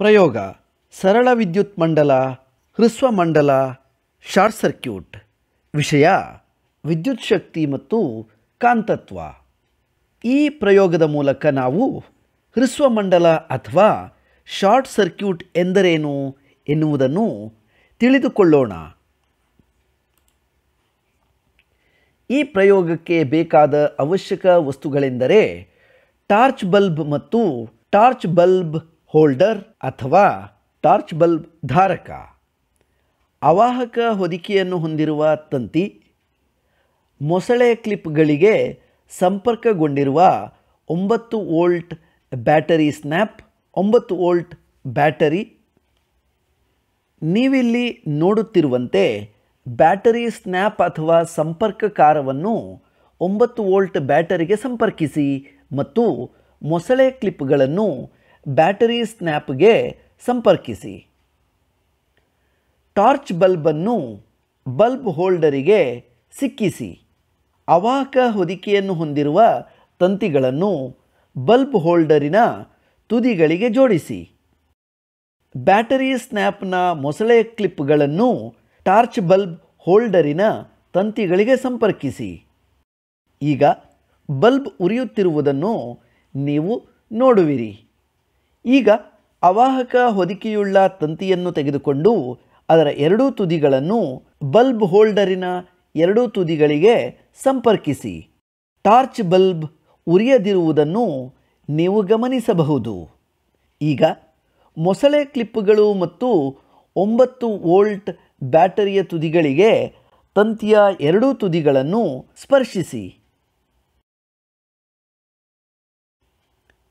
ಪ್ರಯೋಗ ಸರಳ ವಿದ್ಯುತ್ ಮಂಡಲ ಹೃಸ್ವ ಮಂಡಲ ಶಾರ್ಟ್ ಸರ್ಕ್ಯೂಟ್ ವಿಷಯ ವಿದ್ಯುತ್ ಶಕ್ತಿ ಮತ್ತು ಕಾಂತತ್ವ ಈ ಪ್ರಯೋಗದ ಮೂಲಕ ನಾವು ಹೃಸ್ವ ಮಂಡಲ ಅಥವಾ ಶಾರ್ಟ್ ಸರ್ಕ್ಯೂಟ್ ಎಂದರೇನು ಎನ್ನುವುದನ್ನು ತಿಳಿದುಕೊಳ್ಳೋಣ ಈ ಪ್ರಯೋಗಕ್ಕೆ ಬೇಕಾದ ಅವಶ್ಯಕ ವಸ್ತುಗಳೆಂದರೆ ಟಾರ್ಚ್ ಬಲ್ಬ್ ಮತ್ತು ಟಾರ್ಚ್ ಬಲ್ಬ್ ಹೋಲ್ಡರ್ ಅಥವಾ ಟಾರ್ಚ್ ಬಲ್ಬ್ ಧಾರಕ ಅವಾಹಕ ಹೊದಿಕೆಯನ್ನು ಹೊಂದಿರುವ ತಂತಿ ಮೊಸಳೆ ಕ್ಲಿಪ್ಗಳಿಗೆ ಸಂಪರ್ಕಗೊಂಡಿರುವ ಒಂಬತ್ತು ವೋಲ್ಟ್ ಬ್ಯಾಟರಿ ಸ್ನ್ಯಾಪ್ ಒಂಬತ್ತು ವೋಲ್ಟ್ ಬ್ಯಾಟರಿ ನೀವಿಲ್ಲಿ ನೋಡುತ್ತಿರುವಂತೆ ಬ್ಯಾಟರಿ ಸ್ನ್ಯಾಪ್ ಅಥವಾ ಸಂಪರ್ಕಕಾರವನ್ನು ಒಂಬತ್ತು ವೋಲ್ಟ್ ಬ್ಯಾಟರಿಗೆ ಸಂಪರ್ಕಿಸಿ ಮತ್ತು ಮೊಸಳೆ ಕ್ಲಿಪ್ಗಳನ್ನು ಬ್ಯಾಟರಿ ಸ್ನ್ಯಾಪ್ಗೆ ಸಂಪರ್ಕಿಸಿ ಟಾರ್ಚ್ ಬಲ್ಬನ್ನು ಬಲ್ಬ್ ಹೋಲ್ಡರಿಗೆ ಸಿಕ್ಕಿಸಿ ಅವಾಕ ಹೊದಿಕೆಯನ್ನು ಹೊಂದಿರುವ ತಂತಿಗಳನ್ನು ಬಲ್ಬ್ ಹೋಲ್ಡರಿನ ತುದಿಗಳಿಗೆ ಜೋಡಿಸಿ ಬ್ಯಾಟರಿ ಸ್ನ್ಯಾಪ್ನ ಮೊಸಳೆ ಕ್ಲಿಪ್ಗಳನ್ನು ಟಾರ್ಚ್ ಬಲ್ಬ್ ಹೋಲ್ಡರಿನ ತಂತಿಗಳಿಗೆ ಸಂಪರ್ಕಿಸಿ ಈಗ ಬಲ್ಬ್ ಉರಿಯುತ್ತಿರುವುದನ್ನು ನೀವು ನೋಡುವಿರಿ ಈಗ ಅವಾಹಕ ಹೊದಿಕೆಯುಳ್ಳ ತಂತಿಯನ್ನು ತೆಗೆದುಕೊಂಡು ಅದರ ಎರಡೂ ತುದಿಗಳನ್ನು ಬಲ್ಬ್ ಹೋಲ್ಡರಿನ ಎರಡೂ ತುದಿಗಳಿಗೆ ಸಂಪರ್ಕಿಸಿ ಟಾರ್ಚ್ ಬಲ್ಬ್ ಉರಿಯದಿರುವುದನ್ನು ನೀವು ಗಮನಿಸಬಹುದು ಈಗ ಮೊಸಳೆ ಕ್ಲಿಪ್ಗಳು ಮತ್ತು ಒಂಬತ್ತು ವೋಲ್ಟ್ ಬ್ಯಾಟರಿಯ ತುದಿಗಳಿಗೆ ತಂತಿಯ ಎರಡೂ ತುದಿಗಳನ್ನು ಸ್ಪರ್ಶಿಸಿ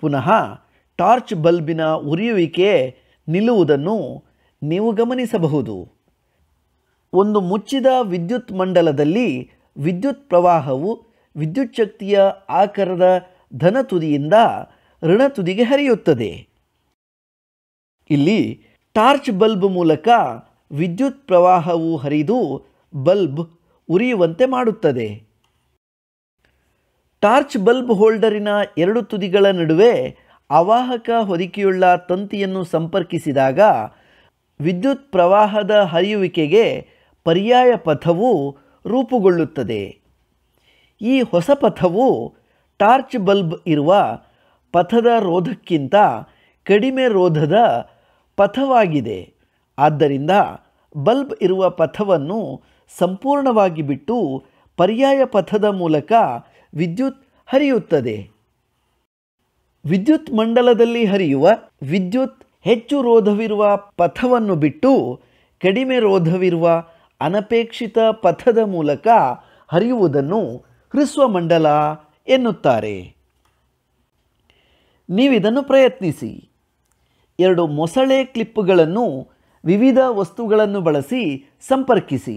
ಪುನಃ ಟಾರ್ಚ್ ಬಲ್ಬಿನ ಉರಿಯುವಿಕೆ ನಿಲ್ಲುವುದನ್ನು ನೀವು ಗಮನಿಸಬಹುದು ಒಂದು ಮುಚ್ಚಿದ ವಿದ್ಯುತ್ ಮಂಡಲದಲ್ಲಿ ವಿದ್ಯುತ್ ಪ್ರವಾಹವು ವಿದ್ಯುತ್ ಶಕ್ತಿಯ ಆಕಾರದ ಧನ ತುದಿಯಿಂದ ಋಣ ತುದಿಗೆ ಹರಿಯುತ್ತದೆ ಇಲ್ಲಿ ಟಾರ್ಚ್ ಬಲ್ಬ್ ಮೂಲಕ ವಿದ್ಯುತ್ ಪ್ರವಾಹವು ಹರಿದು ಬಲ್ಬ್ ಉರಿಯುವಂತೆ ಮಾಡುತ್ತದೆ ಟಾರ್ಚ್ ಬಲ್ಬ್ ಹೋಲ್ಡರಿನ ಎರಡು ತುದಿಗಳ ನಡುವೆ ಅವಾಹಕ ಹೊದಿಕೆಯುಳ್ಳ ತಂತಿಯನ್ನು ಸಂಪರ್ಕಿಸಿದಾಗ ವಿದ್ಯುತ್ ಪ್ರವಾಹದ ಹರಿಯುವಿಕೆಗೆ ಪರ್ಯಾಯ ಪಥವು ರೂಪುಗೊಳ್ಳುತ್ತದೆ ಈ ಹೊಸ ಪಥವು ಟಾರ್ಚ್ ಬಲ್ಬ್ ಇರುವ ಪಥದ ರೋಧಕ್ಕಿಂತ ಕಡಿಮೆ ರೋಧದ ಪಥವಾಗಿದೆ ಆದ್ದರಿಂದ ಬಲ್ಬ್ ಇರುವ ಪಥವನ್ನು ಸಂಪೂರ್ಣವಾಗಿ ಬಿಟ್ಟು ಪರ್ಯಾಯ ಪಥದ ಮೂಲಕ ವಿದ್ಯುತ್ ಹರಿಯುತ್ತದೆ ವಿದ್ಯುತ್ ಮಂಡಲದಲ್ಲಿ ಹರಿಯುವ ವಿದ್ಯುತ್ ಹೆಚ್ಚು ರೋಧವಿರುವ ಪಥವನ್ನು ಬಿಟ್ಟು ಕಡಿಮೆ ರೋಧವಿರುವ ಅನಪೇಕ್ಷಿತ ಪಥದ ಮೂಲಕ ಹರಿಯುವುದನ್ನು ಮಂಡಲ ಎನ್ನುತ್ತಾರೆ ನೀವಿದನ್ನು ಪ್ರಯತ್ನಿಸಿ ಎರಡು ಮೊಸಳೆ ಕ್ಲಿಪ್ಪುಗಳನ್ನು ವಿವಿಧ ವಸ್ತುಗಳನ್ನು ಬಳಸಿ ಸಂಪರ್ಕಿಸಿ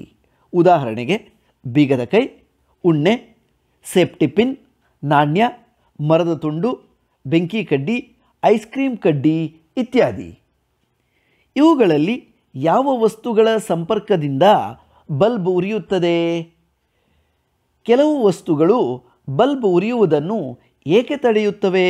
ಉದಾಹರಣೆಗೆ ಬೀಗದ ಕೈ ಉಣ್ಣೆ ಸೇಫ್ಟಿಪಿನ್ ನಾಣ್ಯ ಮರದ ತುಂಡು ಬೆಂಕಿ ಕಡ್ಡಿ ಐಸ್ ಕ್ರೀಮ್ ಕಡ್ಡಿ ಇತ್ಯಾದಿ ಇವುಗಳಲ್ಲಿ ಯಾವ ವಸ್ತುಗಳ ಸಂಪರ್ಕದಿಂದ ಬಲ್ಬ್ ಉರಿಯುತ್ತದೆ ಕೆಲವು ವಸ್ತುಗಳು ಬಲ್ಬ್ ಉರಿಯುವುದನ್ನು ಏಕೆ ತಡೆಯುತ್ತವೆ